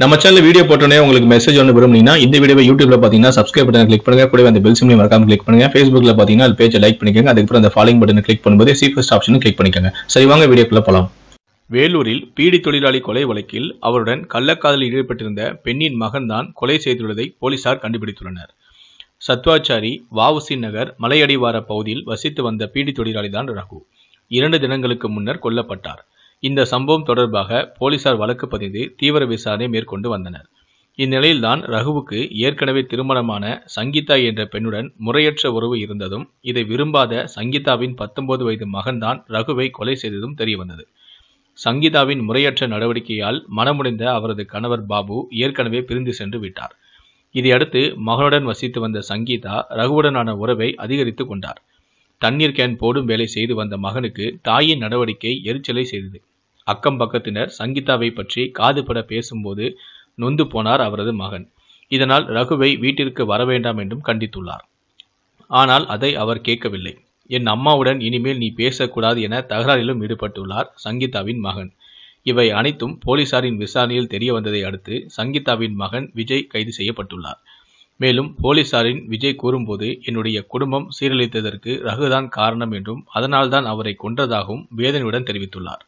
நம்ம channel video போட்டோன்னே உங்களுக்கு மெசேஜ் ஒன்று விரும்புனீங்கன்னா இந்த வீடியோ யூடியூப்ல பார்த்தீங்கன்னா சப்ஸ்கிரைப் பட்டன் கிளிக் பண்ணுங்க கூட அந்த பெல் சிம்லையும் மறக்காம கிளிக் பண்ணுங்க ஃபேஸ்புக்ல பார்த்தீங்கன்னா அது பேஜை லைக் பண்ணிக்கோங்க அதுக்கப்புறம் அந்த ஃபாலோ பட்டன் கிளிக் பண்ணும்போது சீஃபஸ்ட் ஆப்ஷன் கிளிக் பண்ணிக்கோங்க சரி வாங்க வீடியோக்குள்ள போலாம் வேலூரில் பீடி தொழிலாளி கொலை வழக்கில் அவருடன் கள்ளக்காதலில் ஈடுபட்டிருந்த பெண்ணின் மகன்தான் கொலை செய்துள்ளதை போலீசார் கண்டுபிடித்துள்ளனர் சத்வாச்சாரி வாவுசி நகர் மலையடிவார பகுதியில் வசித்து வந்த பீடி தொழிலாளிதான் ரகு இரண்டு தினங்களுக்கு முன்னர் கொல்லப்பட்டார் இந்த சம்பவம் தொடர்பாக போலீசார் வழக்கு பதிந்து தீவிர விசாரணை மேற்கொண்டு வந்தனர் இந்நிலையில்தான் ரகுவுக்கு ஏற்கனவே திருமணமான சங்கீதா என்ற பெண்ணுடன் முறையற்ற உறவு இருந்ததும் இதை விரும்பாத சங்கீதாவின் பத்தொன்பது வயது மகன்தான் ரகுவை கொலை செய்ததும் தெரியவந்தது சங்கீதாவின் முறையற்ற நடவடிக்கையால் மனமுடைந்த அவரது கணவர் பாபு ஏற்கனவே பிரிந்து சென்று விட்டார் இதையடுத்து மகனுடன் வசித்து வந்த சங்கீதா ரகுவுடனான உறவை அதிகரித்துக் கொண்டார் தண்ணீர் கேன் போடும் வேலை செய்து வந்த மகனுக்கு தாயின் நடவடிக்கை எரிச்சலை செய்தது அக்கம் பக்கத்தினர் சங்கீதாவை பற்றி காதுபட பேசும்போது நொந்து போனார் அவரது மகன் இதனால் ரகுவை வீட்டிற்கு வரவேண்டாம் என்றும் கண்டித்துள்ளார் ஆனால் அதை அவர் கேட்கவில்லை என் அம்மாவுடன் இனிமேல் நீ பேசக்கூடாது என தகராறிலும் ஈடுபட்டுள்ளார் சங்கீதாவின் மகன் இவை அனைத்தும் போலீசாரின் விசாரணையில் தெரிய வந்ததை அடுத்து சங்கீதாவின் மகன் விஜய் கைது செய்யப்பட்டுள்ளார் மேலும் போலீசாரின் விஜய் கூறும்போது என்னுடைய குடும்பம் சீரழித்ததற்கு ரகுதான் காரணம் என்றும் அதனால்தான் அவரை கொன்றதாகவும் வேதனையுடன் தெரிவித்துள்ளார்